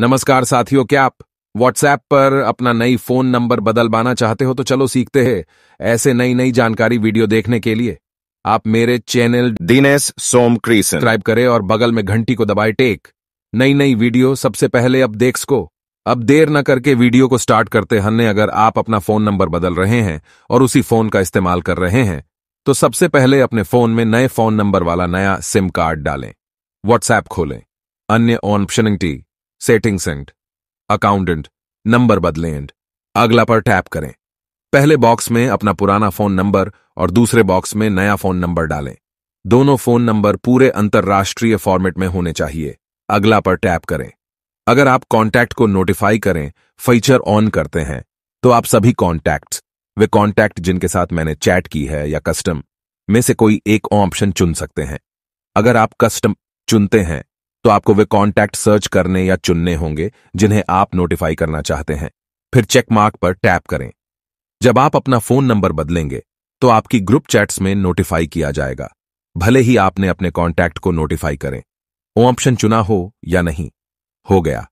नमस्कार साथियों क्या आप व्हाट्सएप पर अपना नई फोन नंबर बदलवाना चाहते हो तो चलो सीखते हैं ऐसे नई नई जानकारी वीडियो देखने के लिए आप मेरे चैनल दिनेश सोम क्रीसन सब्सक्राइब करें और बगल में घंटी को दबाए टेक नई नई वीडियो सबसे पहले अब देख सको अब देर न करके वीडियो को स्टार्ट करते हन्ने अगर आप अपना फोन नंबर बदल रहे हैं और उसी फोन का इस्तेमाल कर रहे हैं तो सबसे पहले अपने फोन में नए फोन नंबर वाला नया सिम कार्ड डालें व्हाट्सएप खोलें अन्य ऑप्शनिंग टी सेटिंग एंड अकाउंटेंट नंबर बदले एंड अगला पर टैप करें पहले बॉक्स में अपना पुराना फोन नंबर और दूसरे बॉक्स में नया फोन नंबर डालें दोनों फोन नंबर पूरे अंतर्राष्ट्रीय फॉर्मेट में होने चाहिए अगला पर टैप करें अगर आप कॉन्टैक्ट को नोटिफाई करें फीचर ऑन करते हैं तो आप सभी कॉन्टैक्ट वे कॉन्टैक्ट जिनके साथ मैंने चैट की है या कस्टम में से कोई एक ऑप्शन चुन सकते हैं अगर आप कस्टम चुनते हैं तो आपको वे कॉन्टैक्ट सर्च करने या चुनने होंगे जिन्हें आप नोटिफाई करना चाहते हैं फिर चेक मार्क पर टैप करें जब आप अपना फोन नंबर बदलेंगे तो आपकी ग्रुप चैट्स में नोटिफाई किया जाएगा भले ही आपने अपने कॉन्टैक्ट को नोटिफाई करें ऑप्शन चुना हो या नहीं हो गया